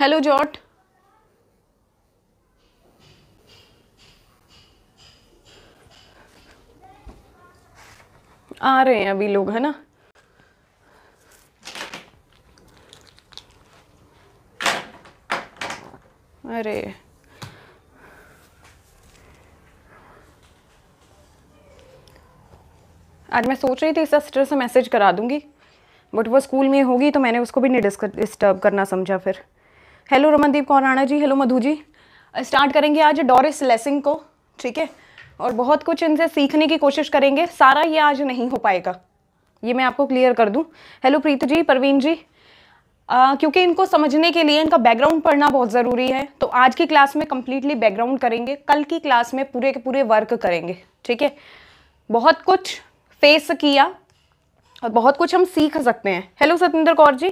Hello jot आ रहे हैं अभी लोग है ना अरे आज मैं सोच रही थी सिस्टर से मैसेज करा दूंगी बट वो स्कूल में होगी तो मैंने उसको भी नहीं डिस्टर्ब करना समझा फिर hello Ramandeep Kaur Rana ji hello Madhu ji start करेंगे आज डोरिस लेसिंग को ठीक है और बहुत कुछ इनसे सीखने की कोशिश करेंगे सारा ये आज नहीं हो पाएगा ये मैं आपको क्लियर कर दूं हेलो प्रीत जी परवीन जी आ, क्योंकि इनको समझने के लिए इनका बैकग्राउंड पढ़ना बहुत ज़रूरी है तो आज की क्लास में कम्प्लीटली बैकग्राउंड करेंगे कल की क्लास में पूरे के पूरे वर्क करेंगे ठीक है बहुत कुछ फेस किया और बहुत कुछ हम सीख सकते हैं हेलो सतेंद्र कौर जी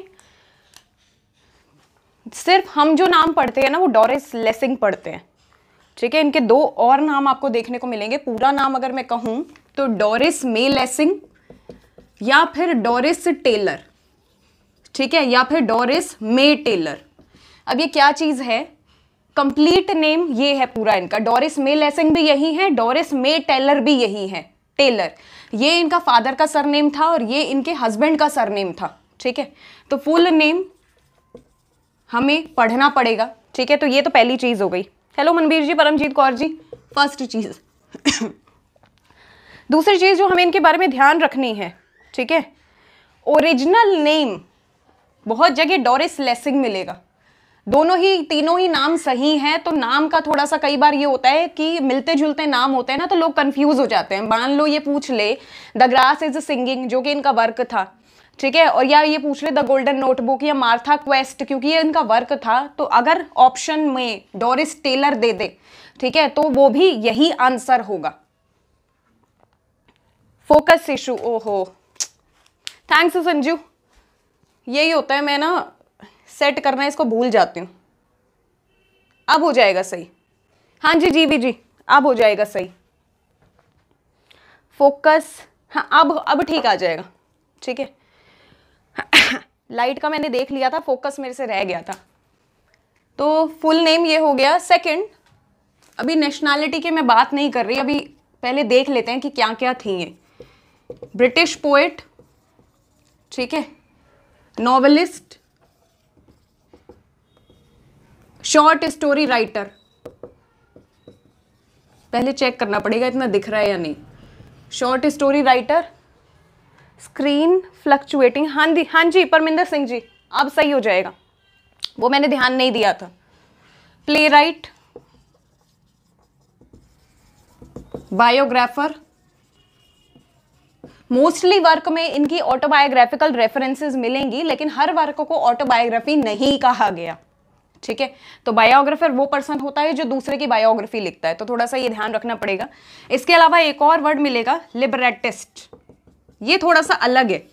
सिर्फ हम जो नाम पढ़ते हैं ना वो डोरिस लेसिंग पढ़ते हैं ठीक है इनके दो और नाम आपको देखने को मिलेंगे पूरा नाम अगर मैं कहूँ तो डोरिस मे लेसिंग या फिर डोरिस टेलर ठीक है या फिर डोरिस मे टेलर अब ये क्या चीज़ है कंप्लीट नेम ये है पूरा इनका डोरिस मे लेसिंग भी यही है डोरिस मे टेलर भी यही है टेलर ये इनका फादर का सरनेम था और ये इनके हस्बैंड का सरनेम था ठीक है तो फुल नेम हमें पढ़ना पड़ेगा ठीक है तो ये तो पहली चीज़ हो गई हेलो मनबीर जी परमजीत कौर जी फर्स्ट चीज़ दूसरी चीज़ जो हमें इनके बारे में ध्यान रखनी है ठीक है ओरिजिनल नेम बहुत जगह डोरिस लेसिंग मिलेगा दोनों ही तीनों ही नाम सही हैं तो नाम का थोड़ा सा कई बार ये होता है कि मिलते जुलते नाम होते हैं ना तो लोग कंफ्यूज हो जाते हैं मान लो ये पूछ ले द ग्रास इज सिंगिंग जो कि इनका वर्क था ठीक है और या ये पूछ ले द गोल्डन नोटबुक या मार्था क्वेस्ट क्योंकि ये इनका वर्क था तो अगर ऑप्शन में डोरिस टेलर दे दे ठीक है तो वो भी यही आंसर होगा फोकस इशू ओहो थैंक्स संजू यही होता है मैं ना सेट करना इसको भूल जाती हूँ अब हो जाएगा सही हाँ जी जी भी जी अब हो जाएगा सही फोकस हाँ अब अब ठीक आ जाएगा ठीक है लाइट का मैंने देख लिया था फोकस मेरे से रह गया था तो फुल नेम ये हो गया सेकंड अभी नेशनैलिटी की मैं बात नहीं कर रही अभी पहले देख लेते हैं कि क्या क्या थी ये ब्रिटिश पोएट ठीक है नॉवलिस्ट शॉर्ट स्टोरी राइटर पहले चेक करना पड़ेगा इतना दिख रहा है या नहीं short story writer screen fluctuating हाँ जी हाँ जी परमिंदर सिंह जी अब सही हो जाएगा वो मैंने ध्यान नहीं दिया था playwright biographer mostly work में इनकी ऑटोबायोग्राफिकल रेफरेंसेस मिलेंगी लेकिन हर वर्क को ऑटोबायोग्राफी नहीं कहा गया ठीक है तो बायोग्राफर वो पर्सन होता है जो दूसरे की बायोग्राफी लिखता है तो थोड़ा सा ये ध्यान रखना पड़ेगा इसके अलावा एक और वर्ड मिलेगा लिबरेटिस्ट ये थोड़ा सा अलग है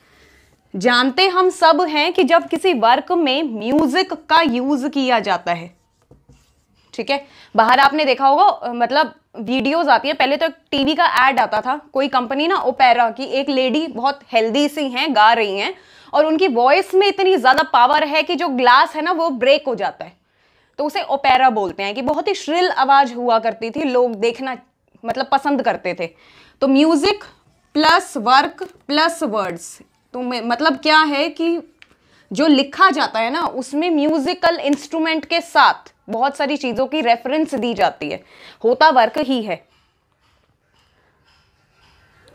जानते हम सब हैं कि जब किसी वर्क में म्यूजिक का यूज किया जाता है ठीक है बाहर आपने देखा होगा मतलब वीडियोस आती है पहले तो टीवी का एड आता था कोई कंपनी ना ओपेरा की एक लेडी बहुत हेल्दी सी हैं गा रही हैं और उनकी वॉइस में इतनी ज़्यादा पावर है कि जो ग्लास है ना वो ब्रेक हो जाता है तो उसे ओपेरा बोलते हैं कि बहुत ही श्रिल आवाज़ हुआ करती थी लोग देखना मतलब पसंद करते थे तो music plus work plus words तो मतलब क्या है कि जो लिखा जाता है ना उसमें म्यूजिकल इंस्ट्रूमेंट के साथ बहुत सारी चीज़ों की रेफरेंस दी जाती है होता वर्क ही है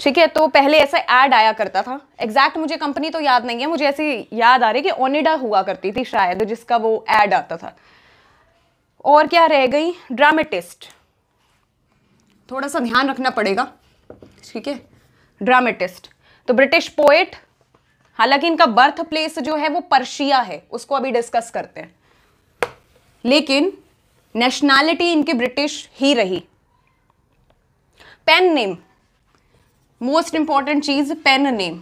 ठीक है तो पहले ऐसा ऐड आया करता था एग्जैक्ट मुझे कंपनी तो याद नहीं है मुझे ऐसी याद आ रही कि ओनिडा हुआ करती थी शायद जिसका वो ऐड आता था और क्या रह गई ड्रामेटिस्ट थोड़ा सा ध्यान रखना पड़ेगा ठीक है ड्रामेटिस्ट तो ब्रिटिश पोएट हालांकि इनका बर्थ प्लेस जो है वो पर्शिया है उसको अभी डिस्कस करते हैं लेकिन नेशनैलिटी इनकी ब्रिटिश ही रही पेन नेम मोस्ट इंपॉर्टेंट चीज pen name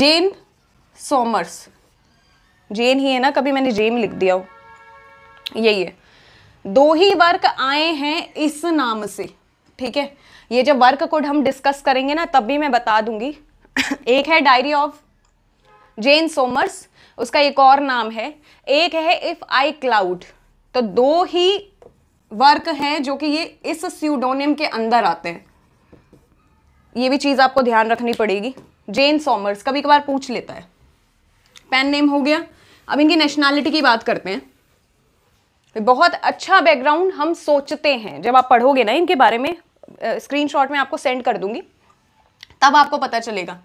Jane Somers Jane ही है ना कभी मैंने जेम लिख दिया हो यही है दो ही वर्क आए हैं इस नाम से ठीक है ये जब वर्क कोड हम डिस्कस करेंगे ना तब भी मैं बता दूंगी एक है डायरी ऑफ जेन सोमर्स उसका एक और नाम है एक है इफ़ आई क्लाउड तो दो ही वर्क हैं जो कि ये इस स्यूडोनियम के अंदर आते हैं ये भी चीज़ आपको ध्यान रखनी पड़ेगी जेन सोमर्स कभी कभार पूछ लेता है पेन नेम हो गया अब इनकी नेशनैलिटी की बात करते हैं तो बहुत अच्छा बैकग्राउंड हम सोचते हैं जब आप पढ़ोगे ना इनके बारे में स्क्रीनशॉट में आपको सेंड कर दूंगी तब आपको पता चलेगा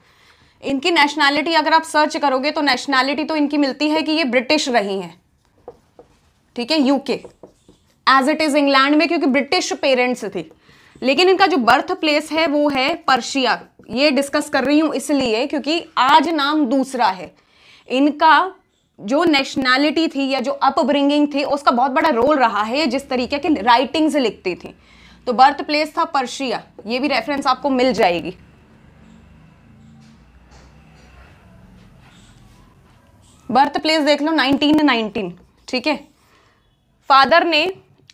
इनकी नेशनैलिटी अगर आप सर्च करोगे तो नेशनैलिटी तो इनकी मिलती है कि ये ब्रिटिश रही हैं ठीक है UK as it is England में क्योंकि ब्रिटिश पेरेंट्स थे लेकिन इनका जो बर्थ प्लेस है वो है पर्शिया ये डिस्कस कर रही हूँ इसलिए क्योंकि आज नाम दूसरा है इनका जो नेशनैलिटी थी या जो अपब्रिंगिंग थी उसका बहुत बड़ा रोल रहा है जिस तरीके की राइटिंग्स लिखती थी तो बर्थ प्लेस था पर्शिया ये भी रेफरेंस आपको मिल जाएगी बर्थ प्लेस देख लो 1919 ठीक है फादर ने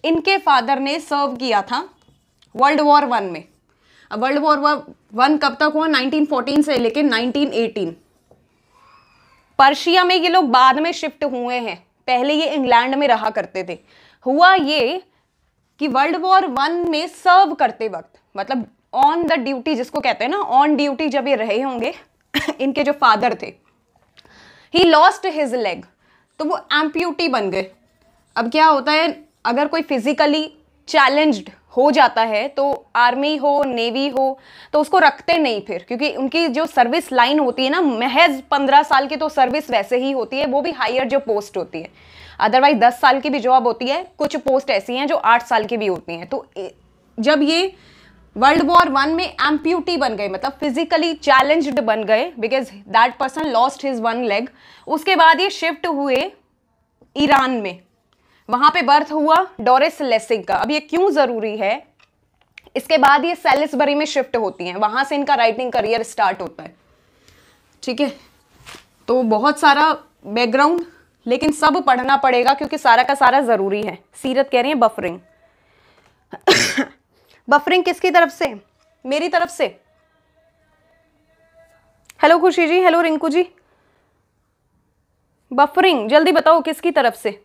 इनके फादर ने सर्व किया था वर्ल्ड वॉर वन में वर्ल्ड वॉर वन कब तक हुआ 1914 से लेकर 1918 पर्शिया में ये लोग बाद में शिफ्ट हुए हैं पहले ये इंग्लैंड में रहा करते थे हुआ ये कि वर्ल्ड वॉर वन में सर्व करते वक्त मतलब ऑन द ड्यूटी जिसको कहते हैं ना ऑन ड्यूटी जब ये रहे होंगे इनके जो फादर थे ही लॉस्ट हिज लेग तो वो एम्प्यूटी बन गए अब क्या होता है अगर कोई फिजिकली चैलेंज्ड हो जाता है तो आर्मी हो नेवी हो तो उसको रखते नहीं फिर क्योंकि उनकी जो सर्विस लाइन होती है ना महज पंद्रह साल की तो सर्विस वैसे ही होती है वो भी हायर जो पोस्ट होती है अदरवाइज दस साल की भी जॉब होती है कुछ पोस्ट ऐसी हैं जो आठ साल की भी होती हैं तो जब ये वर्ल्ड वॉर वन में एम्प्यूटी बन गए मतलब फिजिकली चैलेंज्ड बन गए because that person lost his one leg उसके बाद ये शिफ्ट हुए ईरान में वहाँ पे बर्थ हुआ डोरिस लेसिंग का अब ये क्यों ज़रूरी है इसके बाद ये सेलिसबरी में शिफ्ट होती हैं वहाँ से इनका राइटिंग करियर स्टार्ट होता है ठीक है तो बहुत सारा बैकग्राउंड लेकिन सब पढ़ना पड़ेगा क्योंकि सारा का सारा ज़रूरी है सीरत कह रही है बफरिंग बफरिंग किसकी तरफ से मेरी तरफ से hello Khushi ji hello Rinku ji buffering जल्दी बताओ किसकी तरफ से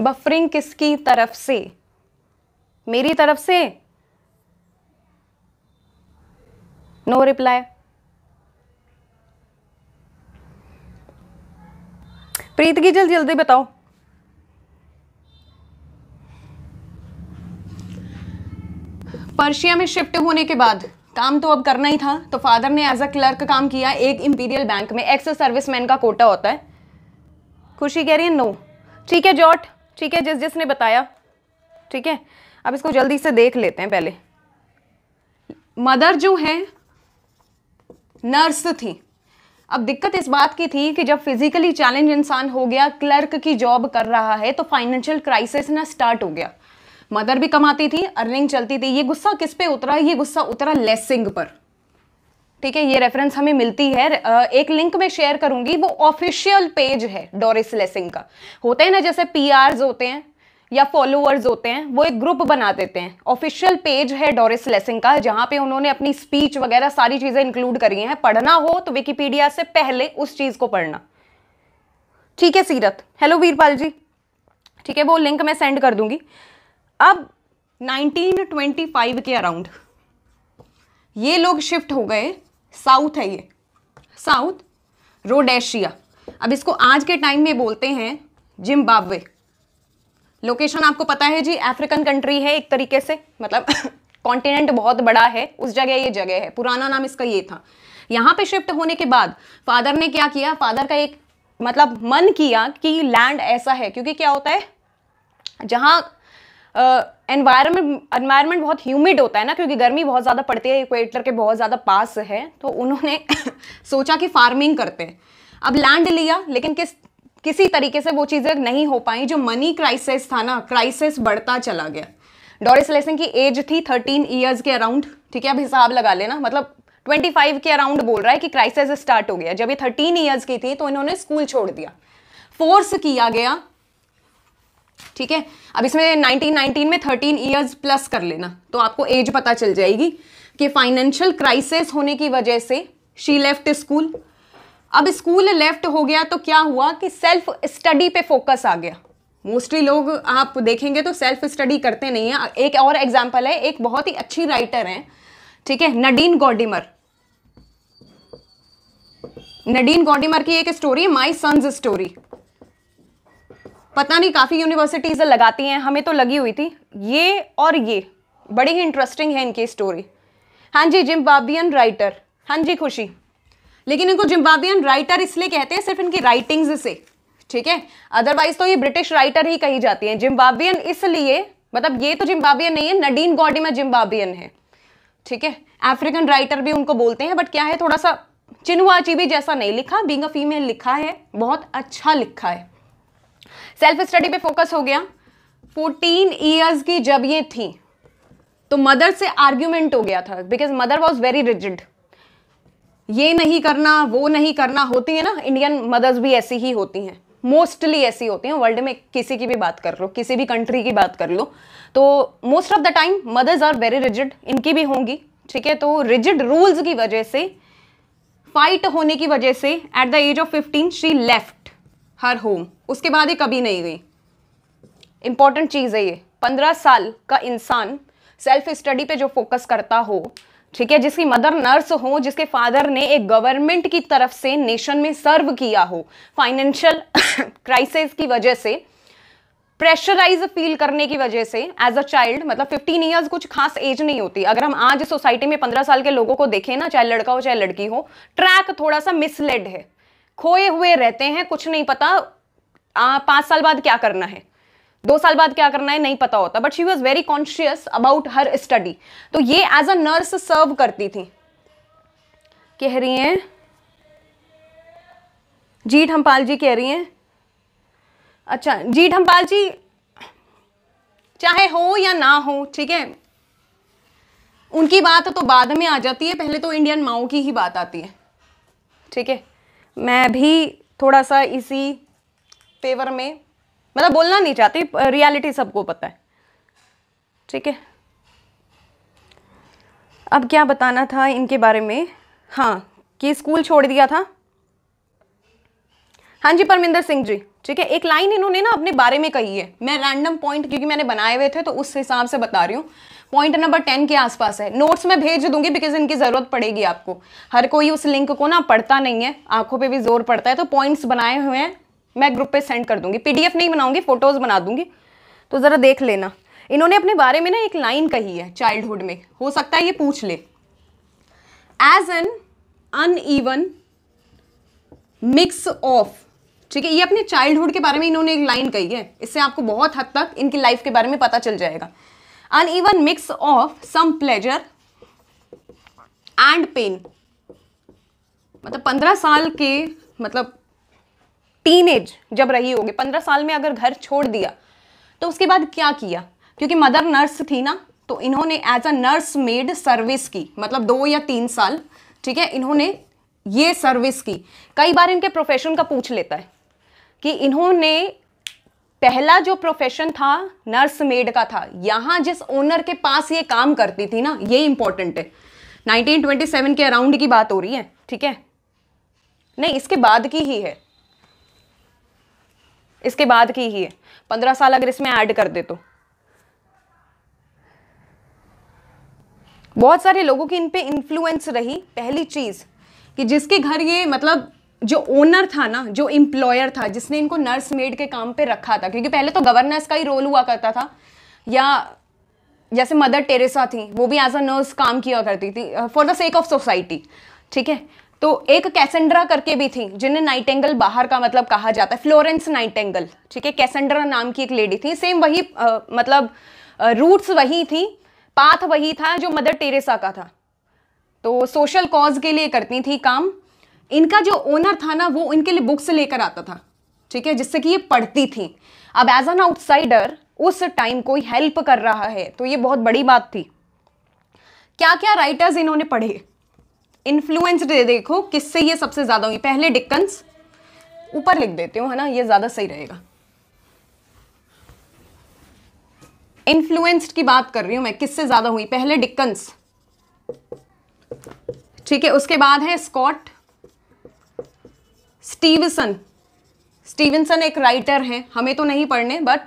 बफरिंग किसकी तरफ से मेरी तरफ से No reply. प्रीत की जल्दी जल्दी बताओ पर्शिया में शिफ्ट होने के बाद काम तो अब करना ही था तो फादर ने एज अ क्लर्क काम किया एक इंपीरियल बैंक में एक्स सर्विसमैन का कोटा होता है खुशी कह रही है नो ठीक है जॉट ठीक है जिस जिसने बताया ठीक है अब इसको जल्दी से देख लेते हैं पहले मदर जो है नर्स थी अब दिक्कत इस बात की थी कि जब फिजिकली चैलेंज इंसान हो गया क्लर्क की जॉब कर रहा है तो फाइनेंशियल क्राइसिस ना स्टार्ट हो गया मदर भी कमाती थी अर्निंग चलती थी ये गुस्सा किस पे उतरा ये गुस्सा उतरा लेसिंग पर ठीक है ये रेफरेंस हमें मिलती है एक लिंक में शेयर करूंगी वो ऑफिशियल पेज है डोरिस लेसिंग का होते हैं ना जैसे पी होते हैं या फॉलोअर्स होते हैं वो एक ग्रुप बना देते हैं ऑफिशियल पेज है डोरिस लेसिंग का जहाँ पे उन्होंने अपनी स्पीच वगैरह सारी चीज़ें इंक्लूड करी हैं पढ़ना हो तो विकीपीडिया से पहले उस चीज़ को पढ़ना ठीक है सीरत हेलो वीरपाल जी ठीक है वो लिंक मैं सेंड कर दूंगी अब 1925 के अराउंड ये लोग शिफ्ट हो गए साउथ है ये साउथ रोडेशिया अब इसको आज के टाइम में बोलते हैं जिम्बाब्वे लोकेशन आपको पता है जी अफ्रीकन कंट्री है एक तरीके से मतलब कॉन्टिनेंट बहुत बड़ा है उस जगह ये जगह है पुराना नाम इसका ये था यहाँ पे शिफ्ट होने के बाद फादर ने क्या किया फादर का एक मतलब मन किया कि लैंड ऐसा है क्योंकि क्या होता है जहाँ एनवायरमेंट एनवायरमेंट बहुत ह्यूमिड होता है ना क्योंकि गर्मी बहुत ज़्यादा पड़ती है इक्वेटर के बहुत ज़्यादा पास है तो उन्होंने सोचा कि फार्मिंग करते हैं अब लैंड लिया लेकिन किस किसी तरीके से वो चीज़ें नहीं हो पाई जो मनी क्राइसिस था ना क्राइसिस बढ़ता चला गया डोरिस लेसन की एज थी थर्टीन ईयर्स के अराउंड ठीक है अब हिसाब लगा लेना मतलब 25 के अराउंड बोल रहा है कि क्राइसिस स्टार्ट हो गया जब ये 13 ईयर्स की थी तो इन्होंने स्कूल छोड़ दिया फोर्स किया गया ठीक है अब इसमें 1919 में 13 ईयर्स प्लस कर लेना तो आपको एज पता चल जाएगी कि फाइनेंशियल क्राइसिस होने की वजह से शी लेफ्ट स्कूल अब स्कूल लेफ्ट हो गया तो क्या हुआ कि सेल्फ स्टडी पे फोकस आ गया मोस्टली लोग आप देखेंगे तो सेल्फ स्टडी करते नहीं हैं एक और एग्जाम्पल है एक बहुत ही अच्छी राइटर हैं ठीक है नडीन गॉडिमर नडीन गॉडिमर की एक स्टोरी माई सन्स स्टोरी पता नहीं काफ़ी यूनिवर्सिटीज़ लगाती हैं हमें तो लगी हुई थी ये और ये बड़ी ही इंटरेस्टिंग है इनकी स्टोरी हाँ जी जिम्बाबियन राइटर हाँ जी खुशी लेकिन इनको जिम्बाबियन राइटर इसलिए कहते हैं सिर्फ इनकी राइटिंग्स से ठीक है अदरवाइज तो ये ब्रिटिश राइटर ही कही जाती है जिम्बाबियन इसलिए मतलब ये तो जिम्बाबियन नहीं है नडीन गॉडी में जिम्बाबियन है ठीक है अफ्रीकन राइटर भी उनको बोलते हैं बट क्या है थोड़ा सा चिन्हुआ भी जैसा नहीं लिखा बींग फीमेल लिखा है बहुत अच्छा लिखा है सेल्फ स्टडी पे फोकस हो गया 14 ईयर्स की जब ये थी तो मदर से आर्ग्यूमेंट हो गया था because mother was very rigid ये नहीं करना वो नहीं करना होती है ना इंडियन मदर्स भी ऐसी ही होती हैं मोस्टली ऐसी होती हैं वर्ल्ड में किसी की भी बात कर लो किसी भी कंट्री की बात कर लो तो most of the time mothers are very rigid इनकी भी होंगी ठीक है तो रिजिड रूल्स की वजह से फाइट होने की वजह से at the age of fifteen she left her home उसके बाद ये कभी नहीं गई इंपॉर्टेंट चीज़ है ये पंद्रह साल का इंसान सेल्फ स्टडी पे जो फोकस करता हो ठीक है जिसकी मदर नर्स हो जिसके फादर ने एक गवर्नमेंट की तरफ से नेशन में सर्व किया हो फाइनेंशियल क्राइसिस की वजह से प्रेशराइज फील करने की वजह से एज अ चाइल्ड मतलब 15 इयर्स कुछ खास एज नहीं होती अगर हम आज सोसाइटी में 15 साल के लोगों को देखें ना चाहे लड़का हो चाहे लड़की हो ट्रैक थोड़ा सा मिसलेड है खोए हुए रहते हैं कुछ नहीं पता पांच साल बाद क्या करना है दो साल बाद क्या करना है नहीं पता होता but she was very conscious about her study तो ये एज अ नर्स सर्व करती थी कह रही हैं जी हम्पाल जी कह रही हैं अच्छा जी ढंपाल जी चाहे हो या ना हो ठीक है उनकी बात तो बाद में आ जाती है पहले तो इंडियन माओ की ही बात आती है ठीक है मैं भी थोड़ा सा इसी फेवर में मतलब बोलना नहीं चाहती रियलिटी सबको पता है ठीक है अब क्या बताना था इनके बारे में हाँ कि स्कूल छोड़ दिया था हाँ जी परमिंदर सिंह जी ठीक है एक लाइन इन्होंने ना अपने बारे में कही है मैं रैंडम पॉइंट क्योंकि मैंने बनाए हुए थे तो उस हिसाब से बता रही हूँ पॉइंट नंबर टेन के आसपास है नोट्स में भेज दूंगी बिकॉज इनकी ज़रूरत पड़ेगी आपको हर कोई उस लिंक को ना पढ़ता नहीं है आंखों पे भी जोर पड़ता है तो पॉइंट्स बनाए हुए हैं मैं ग्रुप पे सेंड कर दूंगी पीडीएफ नहीं बनाऊंगी फोटोज़ बना दूंगी तो ज़रा देख लेना इन्होंने अपने बारे में ना एक लाइन कही है चाइल्डहुड में हो सकता है ये पूछ ले as an uneven mix of ठीक है ये अपने चाइल्डहुड के बारे में इन्होंने एक लाइन कही है इससे आपको बहुत हद तक इनकी लाइफ के बारे में पता चल जाएगा uneven mix of some pleasure and pain मतलब पंद्रह साल के मतलब टीनेज जब रही होगी पंद्रह साल में अगर घर छोड़ दिया तो उसके बाद क्या किया क्योंकि मदर नर्स थी ना तो इन्होंने as a nurse maid service की मतलब दो या तीन साल ठीक है इन्होंने ये सर्विस की कई बार इनके प्रोफेशन का पूछ लेता है कि इन्होंने पहला जो प्रोफेशन था नर्स मेड का था यहाँ जिस ओनर के पास ये काम करती थी ना ये इंपॉर्टेंट है 1927 के अराउंड की बात हो रही है ठीक है नहीं इसके बाद की ही है इसके बाद की ही है पंद्रह साल अगर इसमें ऐड कर दे तो बहुत सारे लोगों की इन पे इन्फ्लुएंस रही पहली चीज़ कि जिसके घर ये मतलब जो ओनर था ना जो इंप्लॉयर था जिसने इनको नर्स मेड के काम पे रखा था क्योंकि पहले तो गवर्नेंस का ही रोल हुआ करता था या जैसे मदर टेरेसा थी वो भी एज अ नर्स काम किया करती थी for the sake of society ठीक है तो एक कैसेंड्रा करके भी थी जिन्हें नाइटेंगल बाहर का मतलब कहा जाता है फ्लोरेंस नाइट एंगल ठीक है कैसेंड्रा नाम की एक लेडी थी सेम वही आ, मतलब रूट्स वही थी पाथ वही था जो मदर टेरेसा का था तो सोशल कॉज के लिए करती थी काम इनका जो ओनर था ना वो इनके लिए बुक्स लेकर आता था ठीक है जिससे कि ये पढ़ती थी अब एज एन आउटसाइडर उस टाइम कोई हेल्प कर रहा है तो ये बहुत बड़ी बात थी क्या क्या राइटर्स इन्होंने पढ़े इन्फ्लुएंस देखो किससे ये सबसे ज़्यादा होगी पहले डिक्कन्स ऊपर लिख देते हो है ना ये ज़्यादा सही रहेगा इन्फ्लुएंस्ड की बात कर रही हूं मैं किससे ज़्यादा हुई पहले डिक्कन्स ठीक है उसके बाद है स्कॉट स्टीवसन स्टीवनसन एक राइटर है हमें तो नहीं पढ़ने बट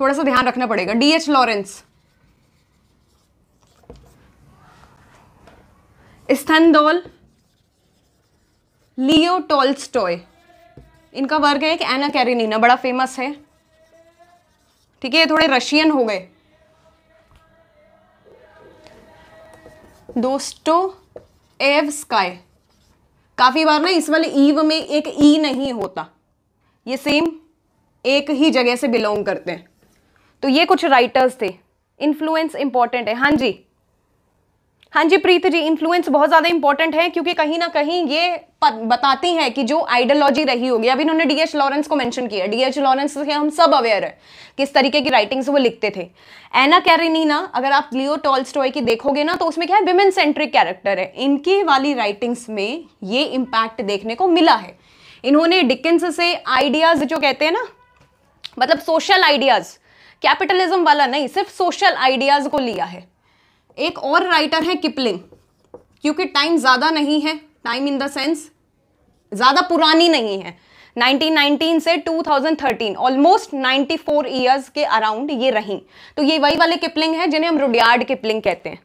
थोड़ा सा ध्यान रखना पड़ेगा डीएच लॉरेंस इस्थनदोल लियो टोल्स्टॉय इनका वर्ग है एक एना कैरेनिना बड़ा फेमस है ठीक है ये थोड़े रशियन हो गए दोस्तो एव स्काई काफ़ी बार ना इस वाले ईव में एक ई e नहीं होता ये सेम एक ही जगह से बिलोंग करते हैं तो ये कुछ राइटर्स थे इन्फ्लुएंस इंपॉर्टेंट है हाँ जी हाँ जी प्रीत जी इन्फ्लुएंस बहुत ज़्यादा इंपॉर्टेंट है क्योंकि कहीं ना कहीं ये बताती है कि जो आइडियोलॉजी रही होगी अभी इन्होंने डीएच लॉरेंस को मेंशन किया डीएच लॉरेंस से हम सब अवेयर है किस तरीके की राइटिंग्स वो लिखते थे एना ना अगर आप लियो टॉलस्टॉय की देखोगे ना तो उसमें क्या है विमेन सेंट्रिक कैरेक्टर है इनकी वाली राइटिंग्स में ये इम्पैक्ट देखने को मिला है इन्होंने डिकिन्स से आइडियाज़ जो कहते हैं ना मतलब सोशल आइडियाज़ कैपिटलिज्म वाला नहीं सिर्फ सोशल आइडियाज़ को लिया है एक और राइटर है किपलिंग क्योंकि टाइम ज़्यादा नहीं है टाइम इन द सेंस ज़्यादा पुरानी नहीं है 1919 से 2013 ऑलमोस्ट 94 इयर्स के अराउंड ये रही तो ये वही वाले किपलिंग है जिन्हें हम रुडियार्ड किपलिंग कहते हैं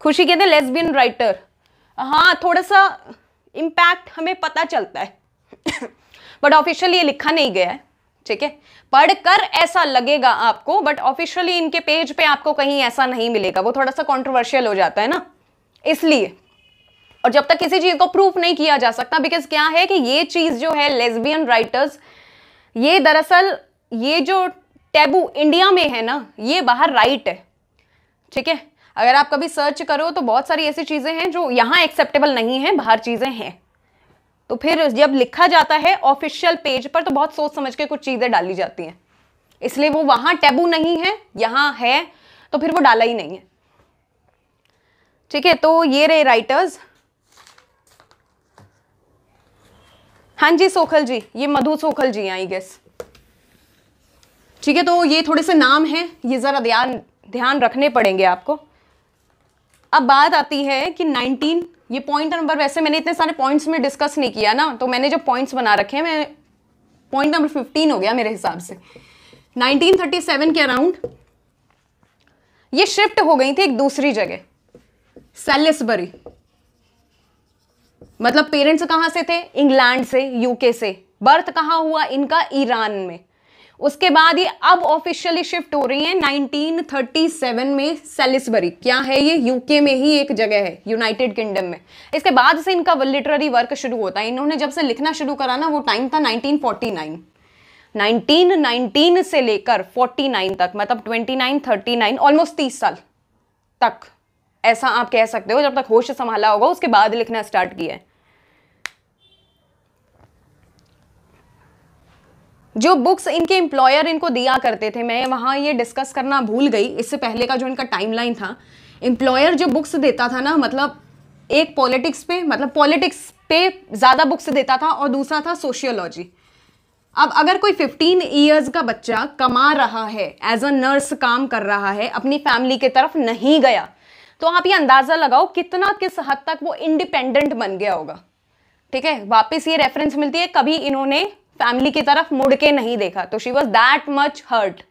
खुशी कहते हैं लेस्बियन राइटर हाँ थोड़ा सा इम्पैक्ट हमें पता चलता है बट ऑफिशियली ये लिखा नहीं गया है ठीक है पढ़कर ऐसा लगेगा आपको बट ऑफिशियली इनके पेज पे आपको कहीं ऐसा नहीं मिलेगा वो थोड़ा सा कॉन्ट्रोवर्शियल हो जाता है ना इसलिए और जब तक किसी चीज़ को प्रूफ नहीं किया जा सकता बिकॉज क्या है कि ये चीज़ जो है लेस्बियन राइटर्स ये दरअसल ये जो टैबू इंडिया में है ना ये बाहर राइट है ठीक है अगर आप कभी सर्च करो तो बहुत सारी ऐसी चीज़ें हैं जो यहाँ एक्सेप्टेबल नहीं है बाहर चीज़ें हैं तो फिर जब लिखा जाता है ऑफिशियल पेज पर तो बहुत सोच समझ के कुछ चीज़ें डाली जाती हैं इसलिए वो वहां टैबू नहीं है यहां है तो फिर वो डाला ही नहीं है ठीक है तो ये रहे राइटर्स हाँ जी सोखल जी ये मधु सोखल जी आई गेस ठीक है तो ये थोड़े से नाम हैं ये ज़रा ध्यान ध्यान रखने पड़ेंगे आपको अब बात आती है कि 19 ये पॉइंट नंबर वैसे मैंने इतने सारे पॉइंट्स में डिस्कस नहीं किया ना तो मैंने जो पॉइंट्स बना रखे हैं मैं पॉइंट नंबर फिफ्टीन हो गया मेरे हिसाब से 1937 के अराउंड ये शिफ्ट हो गई थी एक दूसरी जगह सेलिसबरी मतलब पेरेंट्स कहां से थे इंग्लैंड से यूके से बर्थ कहां हुआ इनका ईरान में उसके बाद ये अब ऑफिशियली शिफ्ट हो रही है 1937 में सेलिसबरी क्या है ये यूके में ही एक जगह है यूनाइटेड किंगडम में इसके बाद से इनका लिटरेरी वर्क शुरू होता है इन्होंने जब से लिखना शुरू करा ना वो टाइम था 1949 1919 से लेकर 49 तक मतलब 29 39 ऑलमोस्ट 30 साल तक ऐसा आप कह सकते हो जब तक होश संभाला होगा उसके बाद लिखना स्टार्ट किया है जो बुक्स इनके एम्प्लॉयर इनको दिया करते थे मैं वहाँ ये डिस्कस करना भूल गई इससे पहले का जो इनका टाइमलाइन था एम्प्लॉयर जो बुक्स देता था ना मतलब एक पॉलिटिक्स पे मतलब पॉलिटिक्स पे ज़्यादा बुक्स देता था और दूसरा था सोशियोलॉजी अब अगर कोई 15 ईयर्स का बच्चा कमा रहा है एज अ नर्स काम कर रहा है अपनी फैमिली की तरफ नहीं गया तो आप ये अंदाज़ा लगाओ कितना किस हद तक वो इंडिपेंडेंट बन गया होगा ठीक है वापस ये रेफरेंस मिलती है कभी इन्होंने फैमिली की तरफ मुड़ के नहीं देखा तो she was that much hurt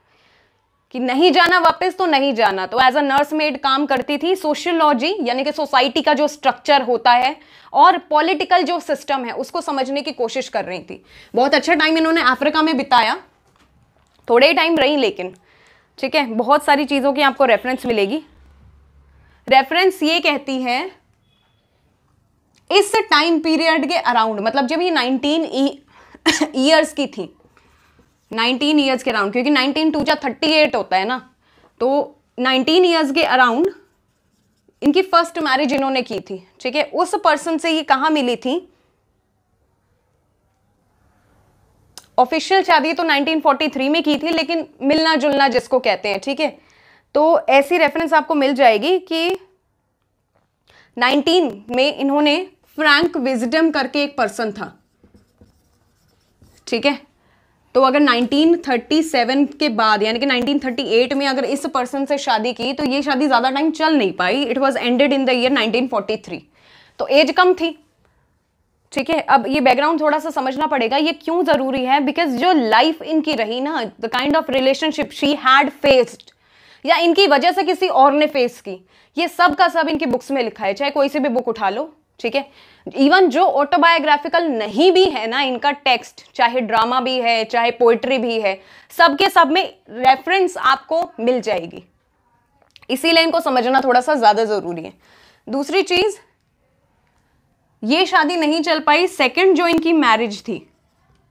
कि नहीं जाना वापस तो नहीं जाना तो एज अ नर्स मेड काम करती थी सोशियोलॉजी यानी कि सोसाइटी का जो स्ट्रक्चर होता है और पॉलिटिकल जो सिस्टम है उसको समझने की कोशिश कर रही थी बहुत अच्छा टाइम इन्होंने अफ्रीका में बिताया थोड़े ही टाइम रही लेकिन ठीक है बहुत सारी चीज़ों की आपको रेफरेंस मिलेगी रेफरेंस ये कहती है इस टाइम पीरियड के अराउंड मतलब जब ये नाइनटीन ईयर्स की थी 19 ईयर्स के अराउंड क्योंकि 19 टू जा थर्टी होता है ना तो 19 ईयर्स के अराउंड इनकी फर्स्ट मैरिज इन्होंने की थी ठीक है उस पर्सन से ये कहाँ मिली थी ऑफिशियल शादी तो 1943 में की थी लेकिन मिलना जुलना जिसको कहते हैं ठीक है थीके? तो ऐसी रेफरेंस आपको मिल जाएगी कि 19 में इन्होंने फ्रैंक विजडम करके एक पर्सन था ठीक है तो अगर 1937 के बाद यानी कि 1938 में अगर इस पर्सन से शादी की तो ये शादी ज़्यादा टाइम चल नहीं पाई it was ended in the year 1943 तो एज कम थी ठीक है अब ये बैकग्राउंड थोड़ा सा समझना पड़ेगा ये क्यों ज़रूरी है बिकॉज जो लाइफ इनकी रही ना the kind of relationship she had faced या इनकी वजह से किसी और ने फेस की ये सब का सब इनकी बुक्स में लिखा है चाहे कोई से भी बुक उठा लो ठीक है इवन जो ऑटोबायोग्राफिकल नहीं भी है ना इनका टेक्स्ट चाहे ड्रामा भी है चाहे पोइट्री भी है सबके सब में रेफरेंस आपको मिल जाएगी इसीलिए इनको समझना थोड़ा सा ज़्यादा ज़रूरी है दूसरी चीज़ ये शादी नहीं चल पाई सेकंड जो इनकी मैरिज थी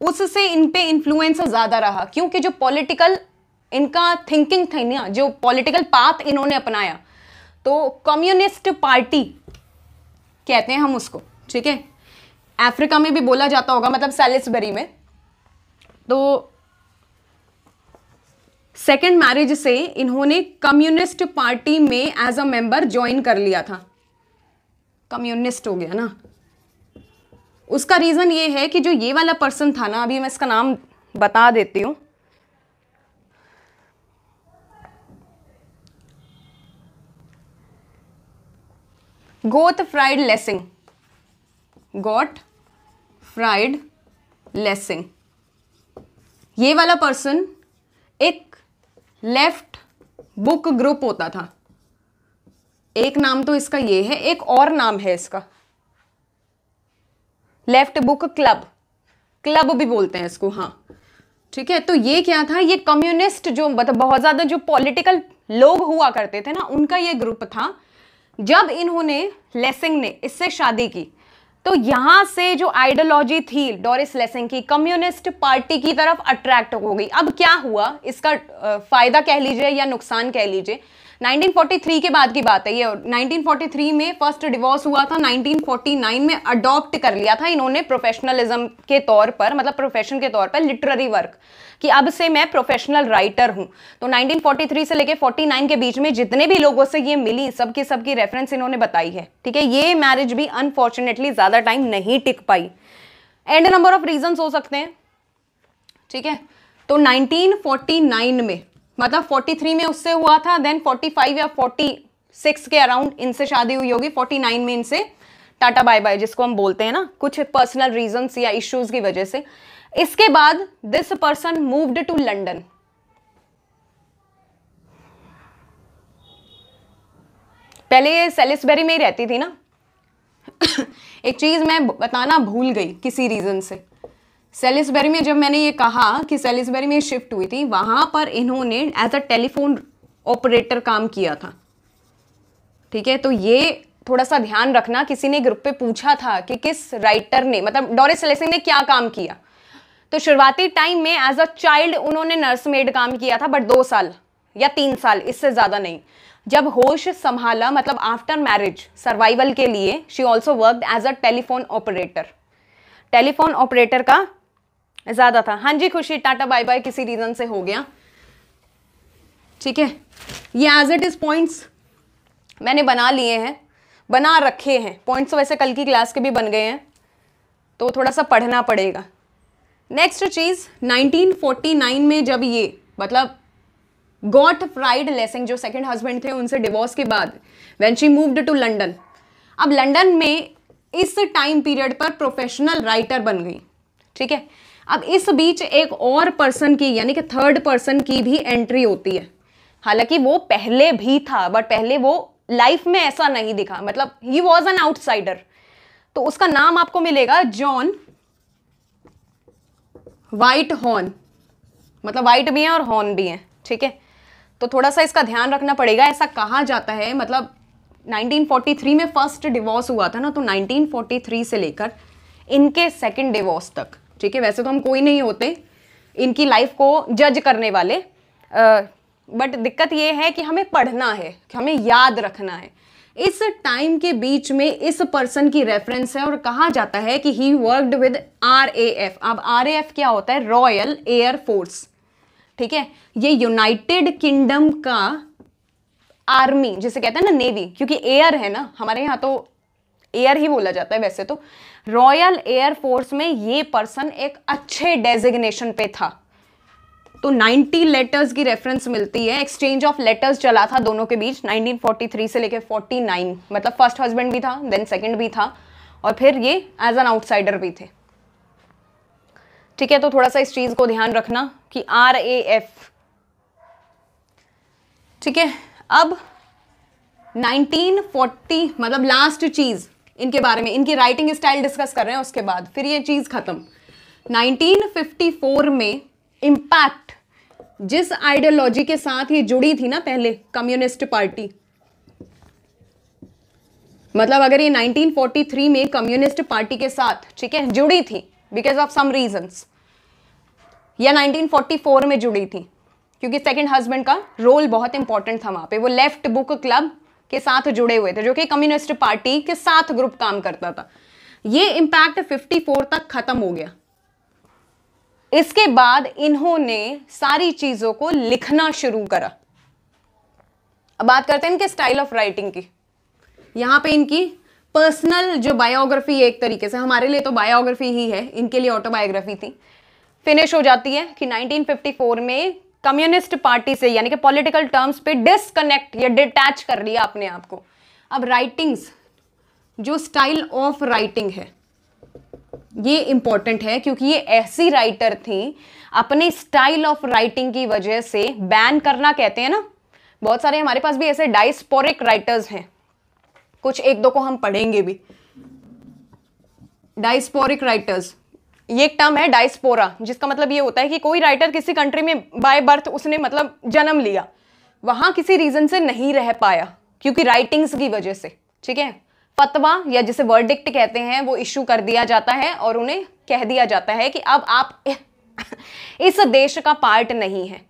उससे इन पे इन्फ्लुएंस ज़्यादा रहा क्योंकि जो पॉलिटिकल इनका थिंकिंग था ना जो पॉलिटिकल पाथ इन्होंने अपनाया तो कम्युनिस्ट पार्टी कहते हैं हम उसको ठीक है अफ्रीका में भी बोला जाता होगा मतलब सेलिसबरी में तो सेकेंड मैरिज से इन्होंने कम्युनिस्ट पार्टी में एज अ मेंबर ज्वाइन कर लिया था कम्युनिस्ट हो गया ना उसका रीज़न ये है कि जो ये वाला पर्सन था ना अभी मैं इसका नाम बता देती हूँ Gottfried Lessing Gottfried Lessing ये वाला पर्सन एक लेफ्ट बुक ग्रुप होता था एक नाम तो इसका ये है एक और नाम है इसका लेफ्ट बुक क्लब क्लब भी बोलते हैं इसको हाँ ठीक है तो ये क्या था ये कम्युनिस्ट जो मतलब बहुत ज़्यादा जो पॉलिटिकल लोग हुआ करते थे ना उनका ये ग्रुप था जब इन्होंने लेसिंग ने इससे शादी की तो यहाँ से जो आइडियोलॉजी थी डोरिस लेसिंग की कम्युनिस्ट पार्टी की तरफ अट्रैक्ट हो गई अब क्या हुआ इसका फ़ायदा कह लीजिए या नुकसान कह लीजिए 1943 के बाद की बात है ये 1943 में फर्स्ट डिवोर्स हुआ था 1949 में अडॉप्ट कर लिया था इन्होंने प्रोफेशनलिज्म के तौर पर मतलब प्रोफेशन के तौर पर लिटररी वर्क कि अब से मैं प्रोफेशनल राइटर हूं तो 1943 से लेके 49 के बीच में जितने भी लोगों से ये मिली सबकी सबकी रेफरेंस इन्होंने बताई है ठीक है ये मैरिज भी अनफॉर्चुनेटली ज़्यादा टाइम नहीं टिक पाई एंड नंबर ऑफ रीजन हो सकते हैं ठीक है तो 1949 में मतलब 43 में उससे हुआ था देन 45 या 46 के अराउंड इनसे शादी हुई होगी 49 में इनसे टाटा बाय बाय जिसको हम बोलते हैं ना कुछ पर्सनल रीजंस या इश्यूज की वजह से इसके बाद this person moved to London पहले ये सेलिसबेरी में ही रहती थी ना एक चीज़ मैं बताना भूल गई किसी रीज़न से सेलिसबेरी में जब मैंने ये कहा कि सेलिसबेरी में शिफ्ट हुई थी वहां पर इन्होंने एज अ टेलीफोन ऑपरेटर काम किया था ठीक है तो ये थोड़ा सा ध्यान रखना किसी ने ग्रुप पे पूछा था कि किस राइटर ने मतलब डोरिस सेलेसिंग ने क्या काम किया तो शुरुआती टाइम में एज अ चाइल्ड उन्होंने नर्स मेड काम किया था बट दो साल या तीन साल इससे ज़्यादा नहीं जब होश संभाला मतलब आफ्टर मैरिज सर्वाइवल के लिए she also work as a telephone operator telephone operator का ज़्यादा था हाँ जी खुशी टाटा बाय बाय किसी रीज़न से हो गया ठीक है ये एज इट इज़ पॉइंट्स मैंने बना लिए हैं बना रखे हैं पॉइंट्स तो वैसे कल की क्लास के भी बन गए हैं तो थोड़ा सा पढ़ना पड़ेगा नेक्स्ट चीज़ 1949 में जब ये मतलब गॉट फ्राइड लेसिंग जो सेकंड हस्बैंड थे उनसे डिवोर्स के बाद when she moved to London अब लंदन में इस टाइम पीरियड पर प्रोफेशनल राइटर बन गई ठीक है अब इस बीच एक और पर्सन की यानी कि थर्ड पर्सन की भी एंट्री होती है हालांकि वो पहले भी था बट पहले वो लाइफ में ऐसा नहीं दिखा मतलब ही वॉज एन आउटसाइडर तो उसका नाम आपको मिलेगा जॉन वाइट हॉर्न मतलब वाइट भी हैं और हॉर्न भी हैं ठीक है तो थोड़ा सा इसका ध्यान रखना पड़ेगा ऐसा कहा जाता है मतलब 1943 में फर्स्ट डिवोर्स हुआ था ना तो 1943 से लेकर इनके सेकंड डिवोर्स तक ठीक है वैसे तो हम कोई नहीं होते इनकी लाइफ को जज करने वाले बट दिक्कत ये है कि हमें पढ़ना है कि हमें याद रखना है इस टाइम के बीच में इस पर्सन की रेफरेंस है और कहा जाता है कि he worked with R A F अब आर ए एफ क्या होता है रॉयल एयर फोर्स ठीक है ये यूनाइटेड किंगडम का आर्मी जिसे कहते हैं ना नेवी क्योंकि एयर है ना हमारे यहाँ तो एयर ही बोला जाता है वैसे तो रॉयल एयर फोर्स में ये पर्सन एक अच्छे डेजिग्नेशन पे था तो 90 लेटर्स की रेफरेंस मिलती है एक्सचेंज ऑफ लेटर्स चला था दोनों के बीच 1943 से लेकर 49 मतलब फर्स्ट हस्बैंड भी था देन सेकंड भी था और फिर ये एज एन आउटसाइडर भी थे ठीक है तो थोड़ा सा इस चीज़ को ध्यान रखना कि आर ए एफ ठीक है अब 1940 मतलब लास्ट चीज़ इनके बारे में इनकी राइटिंग स्टाइल डिस्कस कर रहे हैं उसके बाद फिर ये चीज़ ख़त्म 1954 में इम्पैक्ट जिस आइडियोलॉजी के साथ ये जुड़ी थी ना पहले कम्युनिस्ट पार्टी मतलब अगर ये 1943 में कम्युनिस्ट पार्टी के साथ ठीक है जुड़ी थी बिकॉज ऑफ सम रीजंस या 1944 में जुड़ी थी क्योंकि सेकंड हस्बैंड का रोल बहुत इंपॉर्टेंट था वहां पे वो लेफ्ट बुक क्लब के साथ जुड़े हुए थे जो कि कम्युनिस्ट पार्टी के साथ ग्रुप काम करता था ये इंपैक्ट 54 तक खत्म हो गया इसके बाद इन्होंने सारी चीजों को लिखना शुरू करा अब बात करते हैं इनके स्टाइल ऑफ राइटिंग की यहां पे इनकी पर्सनल जो बायोग्राफी एक तरीके से हमारे लिए तो बायोग्राफी ही है इनके लिए ऑटोबायोग्राफी थी फिनिश हो जाती है कि 1954 में कम्युनिस्ट पार्टी से यानी कि पॉलिटिकल टर्म्स पे डिसकनेक्ट या डिटैच कर लिया अपने आप को अब राइटिंग्स जो स्टाइल ऑफ राइटिंग है ये इम्पॉर्टेंट है क्योंकि ये ऐसी राइटर थी अपने स्टाइल ऑफ राइटिंग की वजह से बैन करना कहते हैं ना बहुत सारे हमारे पास भी ऐसे डाइस्पोरिक राइटर्स हैं कुछ एक दो को हम पढ़ेंगे भी डाइस्पोरिक राइटर्स ये एक टर्म है डाइस्पोरा जिसका मतलब ये होता है कि कोई राइटर किसी कंट्री में बाय बर्थ उसने मतलब जन्म लिया वहां किसी रीज़न से नहीं रह पाया क्योंकि राइटिंग्स की वजह से ठीक है फतवा या जिसे वर्डिक्ट कहते हैं वो इशू कर दिया जाता है और उन्हें कह दिया जाता है कि अब आप इस देश का पार्ट नहीं है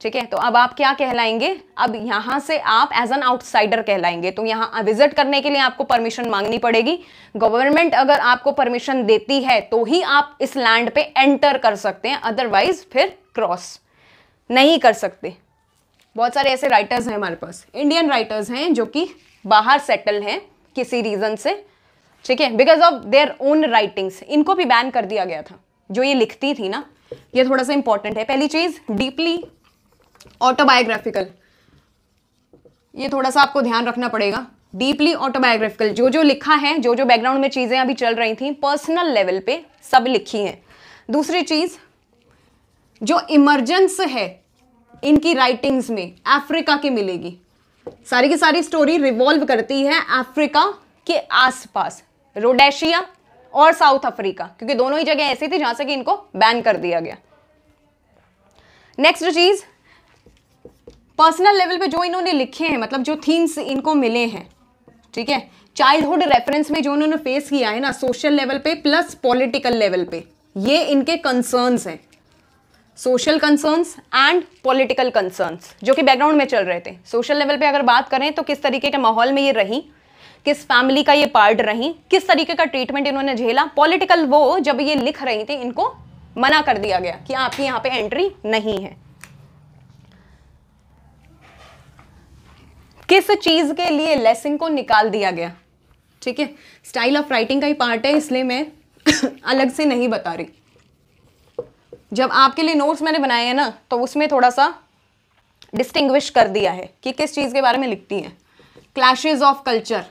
ठीक है तो अब आप क्या कहलाएंगे अब यहां से आप एज एन आउटसाइडर कहलाएंगे तो यहां विजिट करने के लिए आपको परमिशन मांगनी पड़ेगी गवर्नमेंट अगर आपको परमिशन देती है तो ही आप इस लैंड पे एंटर कर सकते हैं अदरवाइज फिर क्रॉस नहीं कर सकते बहुत सारे ऐसे राइटर्स हैं हमारे पास इंडियन राइटर्स हैं जो कि बाहर सेटल हैं किसी रीज़न से ठीक है because of their own writings इनको भी बैन कर दिया गया था जो ये लिखती थी ना ये थोड़ा सा इंपॉर्टेंट है पहली चीज़ डीपली ऑटोबायोग्राफिकल ये थोड़ा सा आपको ध्यान रखना पड़ेगा डीपली ऑटोबायोग्राफिकल जो जो लिखा है जो जो बैकग्राउंड में चीज़ें अभी चल रही थी पर्सनल लेवल पे सब लिखी है दूसरी चीज़ जो इमरजेंस है इनकी राइटिंग्स में अफ्रीका की मिलेगी सारी की सारी स्टोरी रिवॉल्व करती है अफ्रीका के आसपास रोडेशिया और साउथ अफ्रीका क्योंकि दोनों ही जगह ऐसी थी जहां से कि इनको बैन कर दिया गया नेक्स्ट चीज पर्सनल लेवल पे जो इन्होंने लिखे हैं मतलब जो थीम्स इनको मिले हैं ठीक है चाइल्डहुड रेफरेंस में जो इन्होंने फेस किया है ना सोशल लेवल पे प्लस पॉलिटिकल लेवल पे ये इनके कंसर्न्स हैं social concerns and political concerns जो कि बैकग्राउंड में चल रहे थे सोशल लेवल पे अगर बात करें तो किस तरीके के माहौल में ये रही किस फैमिली का ये पार्ट रही किस तरीके का ट्रीटमेंट इन्होंने झेला पॉलिटिकल वो जब ये लिख रही थी इनको मना कर दिया गया कि आपकी यहाँ पे एंट्री नहीं है किस चीज के लिए लेसिंग को निकाल दिया गया ठीक है स्टाइल ऑफ राइटिंग का ही पार्ट है इसलिए मैं अलग से नहीं बता रही जब आपके लिए नोट्स मैंने बनाए हैं ना तो उसमें थोड़ा सा डिस्टिंग्विश कर दिया है कि किस चीज़ के बारे में लिखती हैं क्लैशेज ऑफ कल्चर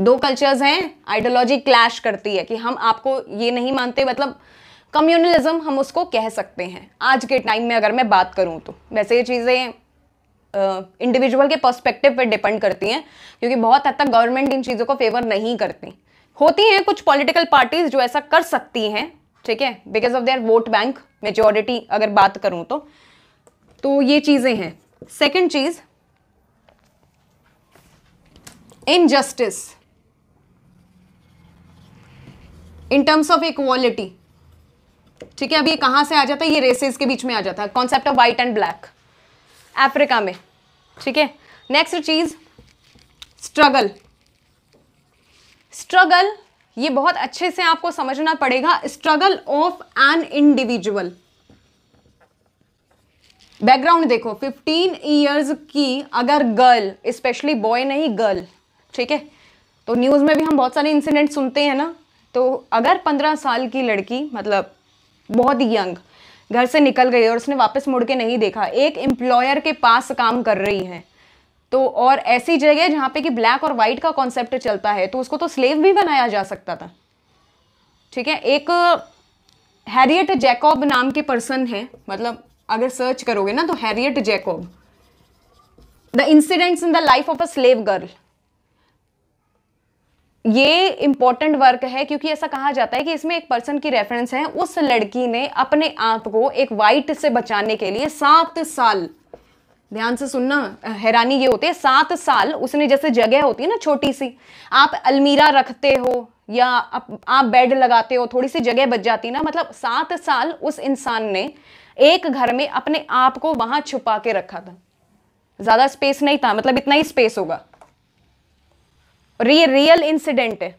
दो कल्चर्स हैं आइडियोलॉजी क्लैश करती है कि हम आपको ये नहीं मानते मतलब कम्युनलिज्म हम उसको कह सकते हैं आज के टाइम में अगर मैं बात करूँ तो वैसे ये चीज़ें इंडिविजुअल के पर्सपेक्टिव पर डिपेंड करती हैं क्योंकि बहुत हद तक गवर्नमेंट इन चीज़ों को फेवर नहीं करती होती हैं कुछ पॉलिटिकल पार्टीज जो ऐसा कर सकती हैं ठीक है because of their vote bank majority अगर बात करूं तो तो ये चीज़ें हैं सेकंड चीज़ injustice in terms of equality ठीक है अब ये से आ जाता है ये रेसेस के बीच में आ जाता है concept of white and black Africa में ठीक है नेक्स्ट चीज स्ट्रगल स्ट्रगल ये बहुत अच्छे से आपको समझना पड़ेगा struggle of an individual background देखो 15 इयर्स की अगर गर्ल स्पेशली बॉय नहीं गर्ल ठीक है तो न्यूज़ में भी हम बहुत सारे इंसिडेंट सुनते हैं ना तो अगर 15 साल की लड़की मतलब बहुत यंग घर से निकल गई और उसने वापस मुड़ के नहीं देखा एक एम्प्लॉयर के पास काम कर रही है तो और ऐसी जगह जहाँ पे कि ब्लैक और वाइट का कॉन्सेप्ट चलता है तो उसको तो स्लेव भी बनाया जा सकता था ठीक है एक हैरियट जैकॉब नाम के पर्सन है मतलब अगर सर्च करोगे ना तो Harriet Jacob the incidents in the life of a slave girl ये इंपॉर्टेंट वर्क है क्योंकि ऐसा कहा जाता है कि इसमें एक पर्सन की रेफरेंस है उस लड़की ने अपने आप को एक वाइट से बचाने के लिए सात साल ध्यान से सुनना हैरानी ये होती है सात साल उसने जैसे जगह होती है ना छोटी सी आप अलमीरा रखते हो या आप, आप बेड लगाते हो थोड़ी सी जगह बच जाती ना मतलब सात साल उस इंसान ने एक घर में अपने आप को वहां छुपा के रखा था ज्यादा स्पेस नहीं था मतलब इतना ही स्पेस होगा और ये रियल इंसिडेंट है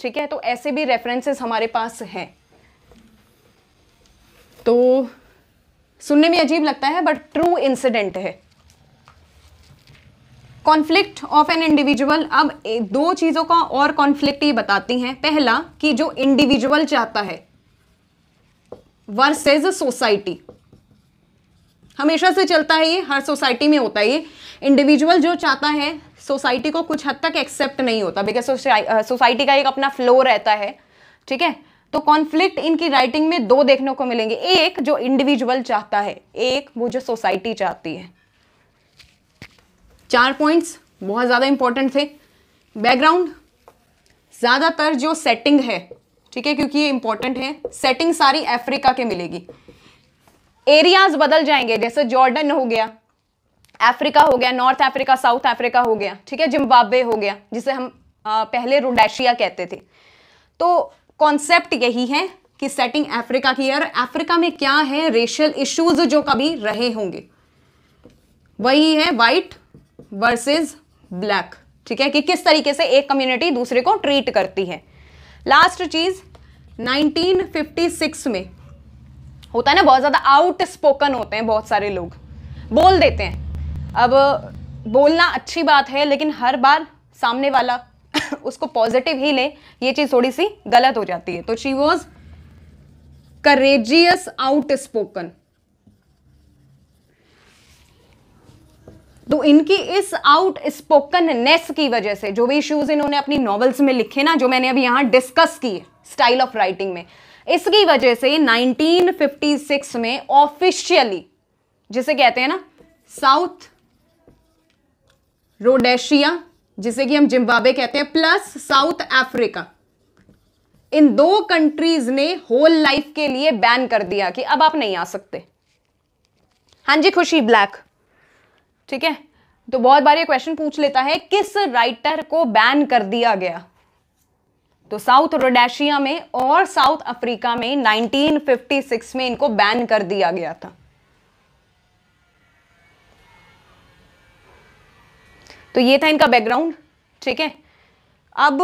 ठीक है तो ऐसे भी रेफरेंसेस हमारे पास हैं तो सुनने में अजीब लगता है बट ट्रू इंसिडेंट है कॉन्फ्लिक्ट ऑफ एन इंडिविजुअल अब दो चीज़ों का और कॉन्फ्लिक्ट ये बताती हैं पहला कि जो इंडिविजुअल चाहता है वर्सेज सोसाइटी हमेशा से चलता है ये हर सोसाइटी में होता है ये इंडिविजुअल जो चाहता है सोसाइटी को कुछ हद तक एक्सेप्ट नहीं होता बिकॉज सोसाइटी का एक अपना फ्लो रहता है ठीक है तो कॉन्फ्लिक्ट इनकी राइटिंग में दो देखने को मिलेंगे एक जो इंडिविजुअल चाहता है एक वो जो सोसाइटी चाहती है चार पॉइंट्स बहुत ज़्यादा इंपॉर्टेंट थे बैकग्राउंड ज़्यादातर जो सेटिंग है ठीक है क्योंकि ये इंपॉर्टेंट है सेटिंग सारी अफ्रीका के मिलेगी एरियाज बदल जाएंगे जैसे जॉर्डन हो गया अफ्रीका हो गया नॉर्थ अफ्रीका साउथ अफ्रीका हो गया ठीक है जिम्बाब्वे हो गया जिसे हम आ, पहले रोडेशिया कहते थे तो कॉन्सेप्ट यही है कि सेटिंग अफ्रीका की और अफ्रीका में क्या है रेशियल इश्यूज जो कभी रहे होंगे वही है वाइट वर्सेस ब्लैक ठीक है कि किस तरीके से एक कम्युनिटी दूसरे को ट्रीट करती है लास्ट चीज 1956 में होता है ना बहुत ज़्यादा आउट स्पोकन होते हैं बहुत सारे लोग बोल देते हैं अब बोलना अच्छी बात है लेकिन हर बार सामने वाला उसको पॉजिटिव ही ले ये चीज़ थोड़ी सी गलत हो जाती है तो she was courageous outspoken तो इनकी इस आउट स्पोकननेस की वजह से जो भी इश्यूज इन्होंने अपनी नॉवेल्स में लिखे ना जो मैंने अभी यहां डिस्कस किए स्टाइल ऑफ राइटिंग में इसकी वजह से 1956 में ऑफिशियली जिसे कहते हैं ना साउथ रोडेशिया जिसे कि हम जिम्बाब्वे कहते हैं प्लस साउथ अफ्रीका इन दो कंट्रीज ने होल लाइफ के लिए बैन कर दिया कि अब आप नहीं आ सकते हां जी खुशी ब्लैक ठीक है तो बहुत बार ये क्वेश्चन पूछ लेता है किस राइटर को बैन कर दिया गया तो साउथ रोडेशिया में और साउथ अफ्रीका में 1956 में इनको बैन कर दिया गया था तो ये था इनका बैकग्राउंड ठीक है अब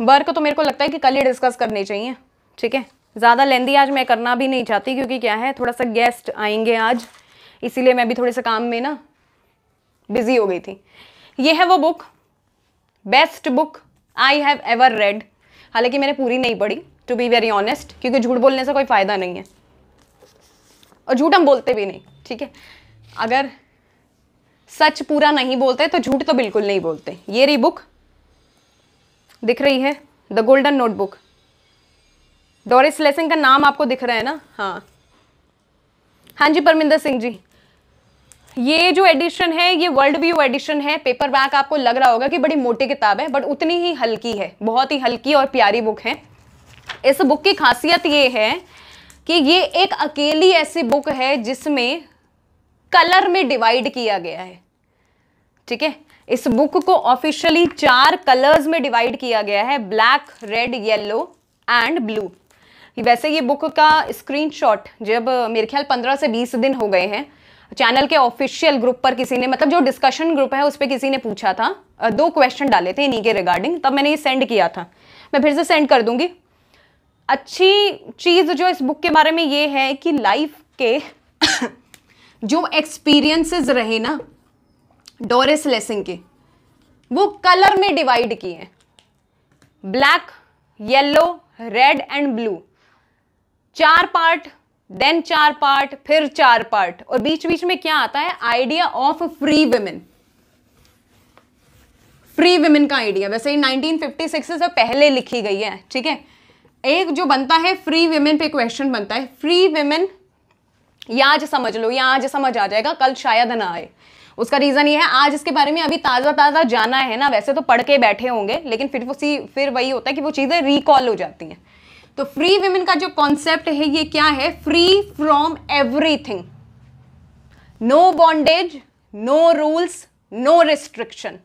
वर्क तो मेरे को लगता है कि कल ही डिस्कस करने चाहिए ठीक है ज़्यादा लेंदी आज मैं करना भी नहीं चाहती क्योंकि क्या है थोड़ा सा गेस्ट आएंगे आज इसीलिए मैं भी थोड़े से काम में ना बिजी हो गई थी ये है वो book best book I have ever read हालांकि मैंने पूरी नहीं पढ़ी टू बी वेरी ऑनेस्ट क्योंकि झूठ बोलने से कोई फ़ायदा नहीं है और झूठ हम बोलते भी नहीं ठीक है अगर सच पूरा नहीं बोलते तो झूठ तो बिल्कुल नहीं बोलते ये रही बुक दिख रही है the golden notebook Doris Lessing का नाम आपको दिख रहा है ना हाँ हाँ जी परमिंदर सिंह जी ये जो एडिशन है ये वर्ल्ड व्यू एडिशन है पेपर बैक आपको लग रहा होगा कि बड़ी मोटी किताब है बट उतनी ही हल्की है बहुत ही हल्की और प्यारी बुक है इस बुक की खासियत ये है कि ये एक अकेली ऐसी बुक है जिसमें कलर में डिवाइड किया गया है ठीक है इस बुक को ऑफिशियली चार कलर्स में डिवाइड किया गया है black red yellow and blue वैसे ये बुक का स्क्रीनशॉट जब मेरे ख्याल पंद्रह से बीस दिन हो गए हैं चैनल के ऑफिशियल ग्रुप पर किसी ने मतलब जो डिस्कशन ग्रुप है उस पर किसी ने पूछा था दो क्वेश्चन डाले थे इन्हीं के रिगार्डिंग तब मैंने ये सेंड किया था मैं फिर से सेंड कर दूंगी अच्छी चीज़ जो इस बुक के बारे में ये है कि लाइफ के जो एक्सपीरियंसेस रहे ना डोरिस लेसिंग के वो कलर में डिवाइड किए हैं black yellow red and blue चार पार्ट देन चार पार्ट फिर चार पार्ट और बीच बीच में क्या आता है idea of free women free women का आइडिया वैसे ही 1956 से पहले लिखी गई है ठीक है एक जो बनता है फ्री वुमेन पे क्वेश्चन बनता है फ्री वुमेन या आज समझ लो या आज समझ आ जाएगा कल शायद ना आए उसका रीज़न ये है आज इसके बारे में अभी ताज़ा ताज़ा जाना है ना वैसे तो पढ़ के बैठे होंगे लेकिन फिर वो सी फिर वही होता है कि वो चीज़ें रिकॉल हो जाती हैं तो फ्री वीमेन का जो कॉन्सेप्ट है ये क्या है free from everything no bondage no rules no restriction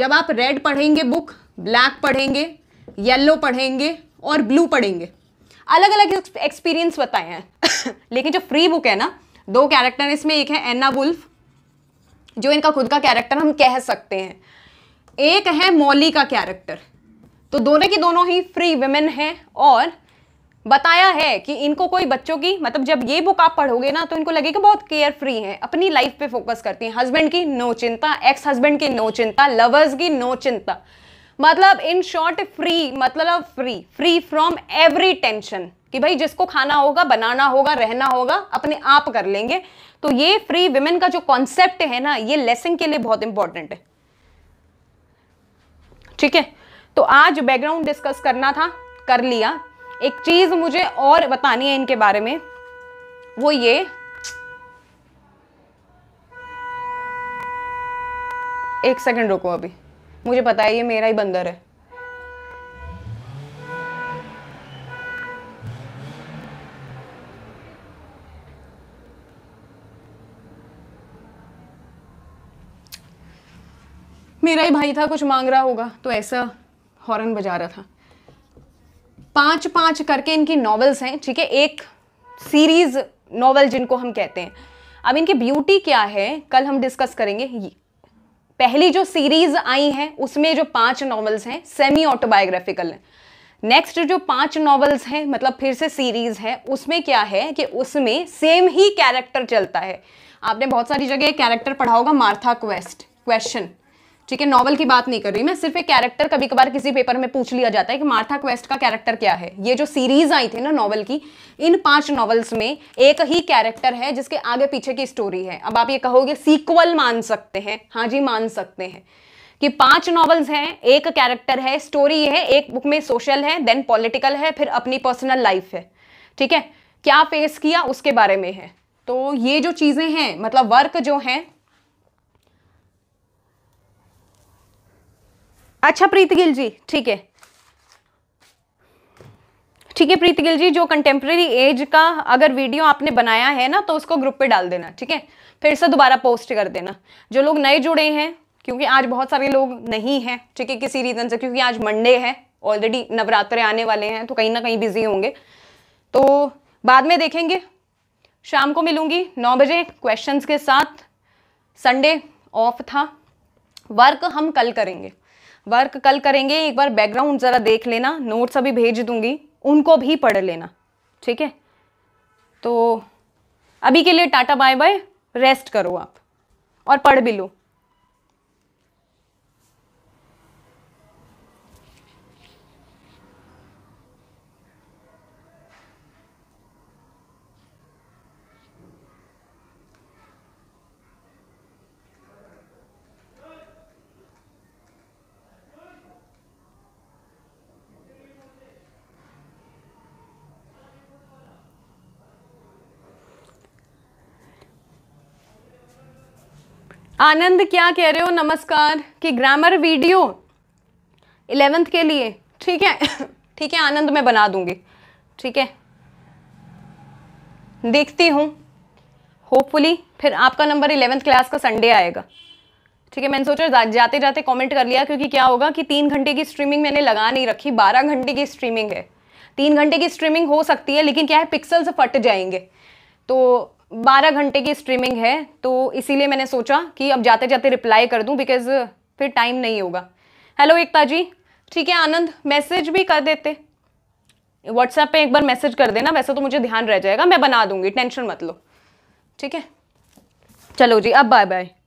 जब आप रेड पढ़ेंगे बुक ब्लैक पढ़ेंगे येलो पढ़ेंगे और ब्लू पढ़ेंगे अलग अलग एक्सपीरियंस बताए हैं लेकिन जो फ्री बुक है ना दो कैरेक्टर इसमें एक है एना वुल्फ जो इनका खुद का कैरेक्टर हम कह सकते हैं एक है मौली का कैरेक्टर तो दोनों की दोनों ही फ्री वेमेन हैं और बताया है कि इनको कोई बच्चों की मतलब जब ये बुक आप पढ़ोगे ना तो इनको लगेगा बहुत केयर फ्री है अपनी लाइफ पे फोकस करती हैं हस्बैंड की नो चिंता एक्स हस्बैंड की नो चिंता लवर्स की नो चिंता मतलब इन शॉर्ट फ्री मतलब free free from every tension कि भाई जिसको खाना होगा बनाना होगा रहना होगा अपने आप कर लेंगे तो ये फ्री वेमेन का जो कॉन्सेप्ट है ना ये लेसन के लिए बहुत इंपॉर्टेंट है ठीक है तो आज बैकग्राउंड डिस्कस करना था कर लिया एक चीज़ मुझे और बतानी है इनके बारे में वो ये एक सेकंड रुको अभी मुझे पता है ये मेरा ही बंदर है मेरा ही भाई था कुछ मांग रहा होगा तो ऐसा हॉर्न बजा रहा था पाँच पाँच करके इनकी नॉवेल्स हैं ठीक है एक सीरीज़ नॉवेल जिनको हम कहते हैं अब इनकी ब्यूटी क्या है कल हम डिस्कस करेंगे ये पहली जो सीरीज़ आई है उसमें जो पांच नॉवेल्स हैं सेमी ऑटोबायोग्राफिकल हैं नेक्स्ट जो पांच नॉवेल्स हैं मतलब फिर से सीरीज़ है उसमें क्या है कि उसमें सेम ही कैरेक्टर चलता है आपने बहुत सारी जगह कैरेक्टर पढ़ा होगा मार्था क्वेस्ट क्वेश्चन ठीक है नॉवल की बात नहीं कर रही मैं सिर्फ एक कैरेक्टर कभी कभार किसी पेपर में पूछ लिया जाता है कि मार्था क्वेस्ट का कैरेक्टर क्या है ये जो सीरीज आई थी ना नॉवल की इन पांच नॉवल्स में एक ही कैरेक्टर है जिसके आगे पीछे की स्टोरी है अब आप ये कहोगे सीक्वल मान सकते हैं हाँ जी मान सकते हैं कि पांच नॉवल्स हैं एक कैरेक्टर है स्टोरी ये है एक बुक में सोशल है देन पॉलिटिकल है फिर अपनी पर्सनल लाइफ है ठीक है क्या फेस किया उसके बारे में है तो ये जो चीज़ें हैं मतलब वर्क जो हैं अच्छा प्रीत गिल जी ठीक है ठीक है प्रीत गिल जी जो कंटेम्प्रेरी एज का अगर वीडियो आपने बनाया है ना तो उसको ग्रुप पे डाल देना ठीक है फिर से दोबारा पोस्ट कर देना जो लोग नए जुड़े हैं क्योंकि आज बहुत सारे लोग नहीं हैं ठीक है किसी रीज़न से क्योंकि आज मंडे है ऑलरेडी नवरात्र आने वाले हैं तो कहीं ना कहीं बिजी होंगे तो बाद में देखेंगे शाम को मिलूंगी नौ बजे क्वेश्चंस के साथ संडे ऑफ था वर्क हम कल करेंगे वर्क कल करेंगे एक बार बैकग्राउंड ज़रा देख लेना नोट्स अभी भेज दूंगी उनको भी पढ़ लेना ठीक है तो अभी के लिए टाटा बाय बाय रेस्ट करो आप और पढ़ भी लो आनंद क्या कह रहे हो नमस्कार कि ग्रामर वीडियो इलेवेंथ के लिए ठीक है ठीक है आनंद मैं बना दूंगी ठीक है देखती हूँ होपफुली फिर आपका नंबर इलेवेंथ क्लास का संडे आएगा ठीक है मैंने सोचा जाते जाते कमेंट कर लिया क्योंकि क्या होगा कि तीन घंटे की स्ट्रीमिंग मैंने लगा नहीं रखी बारह घंटे की स्ट्रीमिंग है तीन घंटे की स्ट्रीमिंग हो सकती है लेकिन क्या है पिक्सल्स फट जाएंगे तो बारह घंटे की स्ट्रीमिंग है तो इसीलिए मैंने सोचा कि अब जाते जाते रिप्लाई कर दूँ बिकॉज फिर टाइम नहीं होगा हेलो एकता जी ठीक है आनंद मैसेज भी कर देते व्हाट्सएप पे एक बार मैसेज कर देना वैसे तो मुझे ध्यान रह जाएगा मैं बना दूंगी टेंशन मत लो ठीक है चलो जी अब बाय बाय